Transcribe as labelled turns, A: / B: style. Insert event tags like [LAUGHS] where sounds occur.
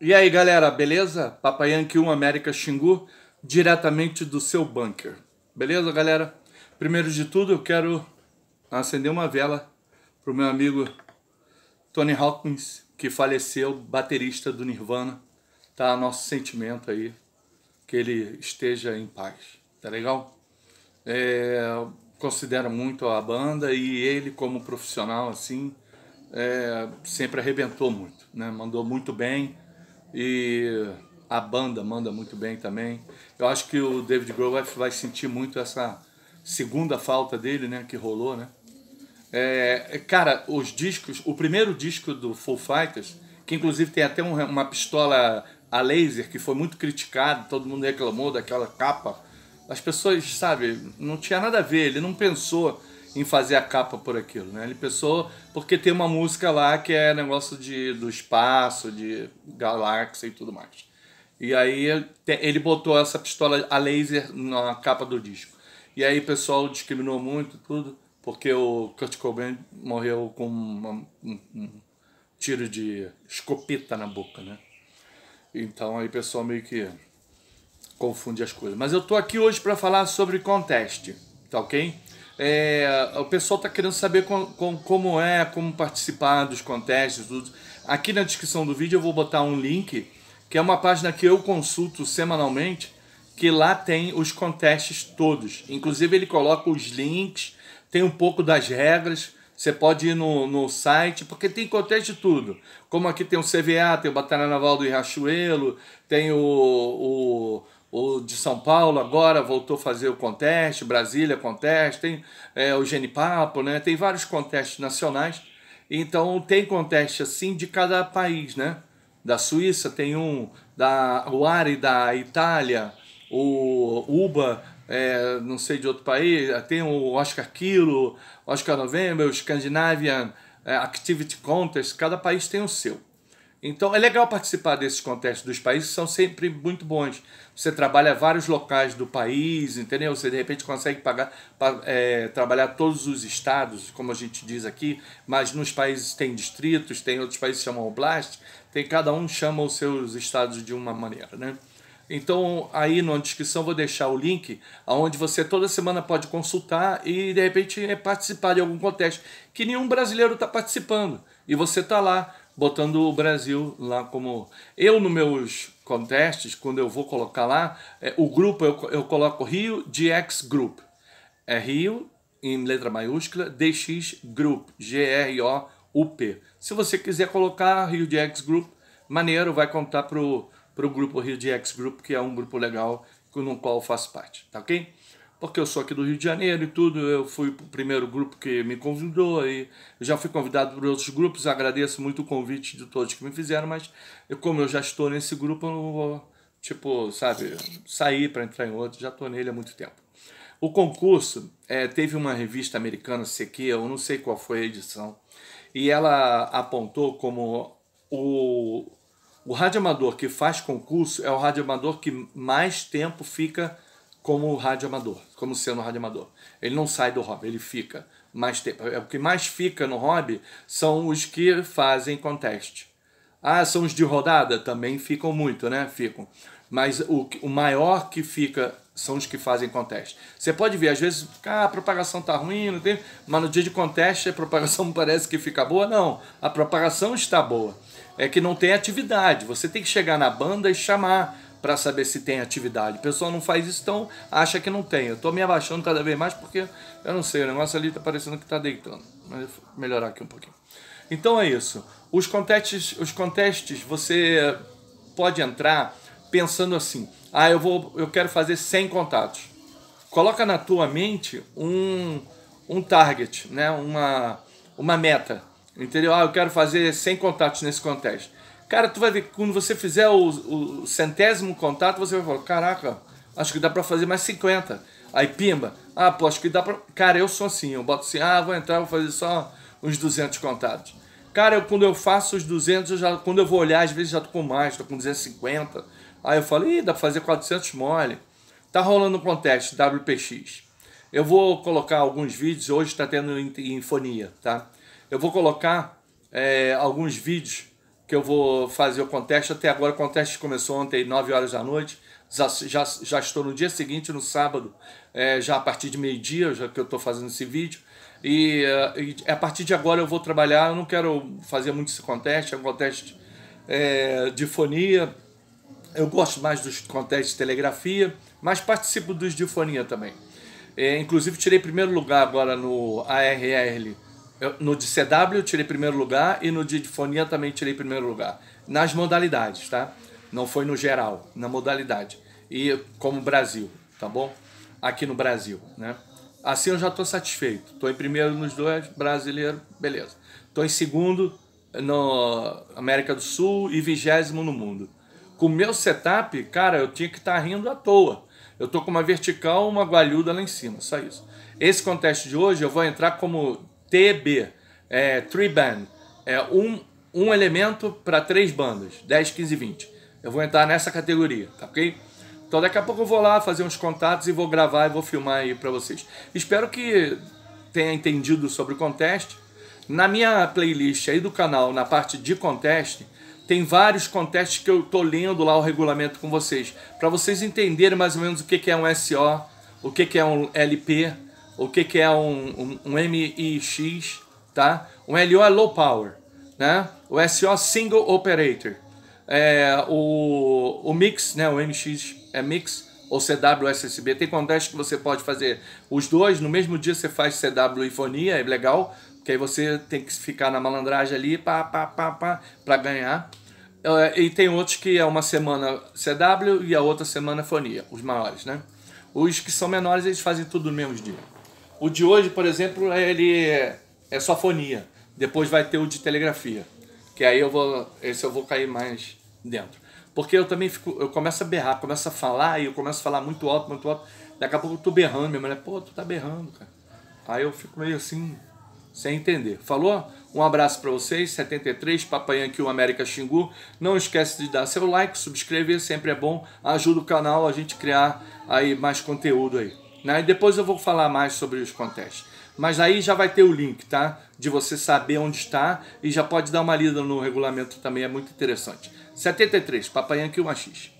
A: E aí galera, beleza? Papai Yankee 1 América Xingu, diretamente do seu bunker. Beleza galera? Primeiro de tudo eu quero acender uma vela pro meu amigo Tony Hawkins, que faleceu, baterista do Nirvana. Tá? Nosso sentimento aí, que ele esteja em paz, tá legal? É, considero muito a banda e ele como profissional assim, é, sempre arrebentou muito, né? Mandou muito bem, e a banda manda muito bem também. Eu acho que o David Grohl vai, sentir muito essa segunda falta dele, né, que rolou, né? É, é cara, os discos, o primeiro disco do Full Fighters, que inclusive tem até um, uma pistola a laser que foi muito criticado, todo mundo reclamou daquela capa. As pessoas, sabe, não tinha nada a ver, ele não pensou em fazer a capa por aquilo, né? Ele pensou porque tem uma música lá que é negócio de do espaço, de galáxia e tudo mais. E aí ele botou essa pistola a laser na capa do disco. E aí o pessoal discriminou muito tudo, porque o Kurt Cobain morreu com uma, um, um tiro de escopeta na boca, né? Então aí o pessoal meio que confunde as coisas. Mas eu tô aqui hoje para falar sobre contest, tá ok? É, o pessoal está querendo saber com, com, como é, como participar dos contestes, tudo. Aqui na descrição do vídeo eu vou botar um link, que é uma página que eu consulto semanalmente, que lá tem os contestes todos. Inclusive ele coloca os links, tem um pouco das regras, você pode ir no, no site, porque tem contexto de tudo. Como aqui tem o CVA, tem o Batalha Naval do Riachuelo, tem o, o o de São Paulo agora voltou a fazer o conteste, Brasília conteste, tem é, o Genipapo, né? Tem vários contestes nacionais. Então tem conteste assim de cada país, né? Da Suíça tem um, da Uari da Itália, o Uba, é, não sei de outro país, tem o Oscar Kilo, Oscar November, o Scandinavian é, Activity Contest, cada país tem o seu. Então é legal participar desses contextos dos países, são sempre muito bons. Você trabalha vários locais do país, entendeu? Você de repente consegue pagar, é, trabalhar todos os estados, como a gente diz aqui, mas nos países tem distritos, tem outros países que chamam oblast, tem cada um chama os seus estados de uma maneira, né? Então, aí na descrição vou deixar o link aonde você toda semana pode consultar e de repente é participar de algum contexto que nenhum brasileiro está participando. E você está lá botando o Brasil lá como. Eu, nos meus contestes, quando eu vou colocar lá, é, o grupo eu, eu coloco Rio DX Group. É Rio, em letra maiúscula, DX Group, G-R-O-U-P. Se você quiser colocar Rio DX Group, maneiro, vai contar pro, pro grupo Rio DX Group, que é um grupo legal no qual eu faço parte, tá ok? porque eu sou aqui do Rio de Janeiro e tudo, eu fui o primeiro grupo que me convidou e já fui convidado por outros grupos, agradeço muito o convite de todos que me fizeram, mas eu, como eu já estou nesse grupo, eu não vou, tipo, sabe, sair para entrar em outro, já estou nele há muito tempo. O concurso é, teve uma revista americana, CQ, eu não sei qual foi a edição, e ela apontou como o, o amador que faz concurso é o rádio amador que mais tempo fica como rádio amador, como sendo rádio amador. Ele não sai do hobby, ele fica mais tempo. É o que mais fica no hobby são os que fazem contest. Ah, são os de rodada? Também ficam muito, né? Ficam. Mas o, o maior que fica são os que fazem contest. Você pode ver, às vezes, ah, a propagação tá ruim, não tem... mas no dia de contest a propagação [LAUGHS] parece que fica boa. Não, a propagação está boa. É que não tem atividade. Você tem que chegar na banda e chamar para saber se tem atividade. O pessoal não faz isso, então acha que não tem. Eu estou me abaixando cada vez mais porque eu não sei, o negócio ali está parecendo que está deitando. Mas vou melhorar aqui um pouquinho. Então é isso. Os contestes, os contestes você pode entrar pensando assim: "Ah, eu vou eu quero fazer 100 contatos". Coloca na tua mente um um target, né? Uma uma meta. Entendeu? Ah, eu quero fazer 100 contatos nesse contexto. Cara, tu vai ver que quando você fizer o, o centésimo contato, você vai falar: caraca, acho que dá para fazer mais 50. Aí pimba, ah, pô, acho que dá pra. Cara, eu sou assim, eu boto assim: ah, vou entrar, vou fazer só uns 200 contatos. Cara, eu, quando eu faço os 200, eu já, quando eu vou olhar, às vezes já tô com mais, tô com 250. Aí eu falo: ih, dá pra fazer 400 mole. Tá rolando um contexto WPX. Eu vou colocar alguns vídeos, hoje está tendo em, em fonia, tá? Eu vou colocar é, alguns vídeos que eu vou fazer o contest. Até agora o contest começou ontem, 9 horas da noite. Já, já, já estou no dia seguinte, no sábado, é, já a partir de meio-dia, já que eu estou fazendo esse vídeo. E, é, e, a partir de agora eu vou trabalhar. Eu não quero fazer muito esse contest, é um contest é, de fonia. Eu gosto mais dos contestes de telegrafia, mas participo dos de fonia também. É, inclusive tirei primeiro lugar agora no ARL eu, no de CW eu tirei primeiro lugar e no de fonia também tirei primeiro lugar. Nas modalidades, tá? Não foi no geral, na modalidade. E como Brasil, tá bom? Aqui no Brasil, né? Assim eu já estou satisfeito. Estou em primeiro nos dois, brasileiro, beleza. Estou em segundo no América do Sul e vigésimo no mundo. Com o meu setup, cara, eu tinha que estar tá rindo à toa. Eu tô com uma vertical, uma gualhuda lá em cima, só isso. Esse contest de hoje eu vou entrar como TB, é, Three Band, é um, um elemento para três bandas, 10, 15, 20. Eu vou entrar nessa categoria, tá ok? Então daqui a pouco eu vou lá fazer uns contatos e vou gravar e vou filmar aí para vocês. Espero que tenha entendido sobre o contest. Na minha playlist aí do canal, na parte de contest, tem vários contestes que eu tô lendo lá o regulamento com vocês, para vocês entenderem mais ou menos o que é um SO, o que é um é LP, o que, que é um, um, um MIX, tá? Um LO é low power, né? O SO single operator. É, o, o mix, né? O MX é mix ou CW SSB. Tem contexto que você pode fazer os dois. No mesmo dia você faz CW e fonia, é legal. Porque aí você tem que ficar na malandragem ali, pá, pá, pá, pá, pra ganhar. É, e tem outros que é uma semana CW e a outra semana fonia, os maiores, né? Os que são menores, eles fazem tudo no mesmo dia. O de hoje, por exemplo, é ele é, é só fonia. Depois vai ter o de telegrafia, que aí eu vou, esse eu vou cair mais dentro. Porque eu também fico, eu começo a berrar, começo a falar e eu começo a falar muito alto, muito alto. Daqui a pouco eu tô berrando, minha mulher, pô, tu tá berrando, cara. Aí eu fico meio assim, sem entender. Falou? Um abraço para vocês, 73, Papayanqui, o América Xingu. Não esquece de dar seu like, subscrever, sempre é bom. Ajuda o canal a gente criar aí mais conteúdo aí. Né? E depois eu vou falar mais sobre os contests. Mas aí já vai ter o link, tá? De você saber onde está e já pode dar uma lida no regulamento também, é muito interessante. 73, Papai Yankee o x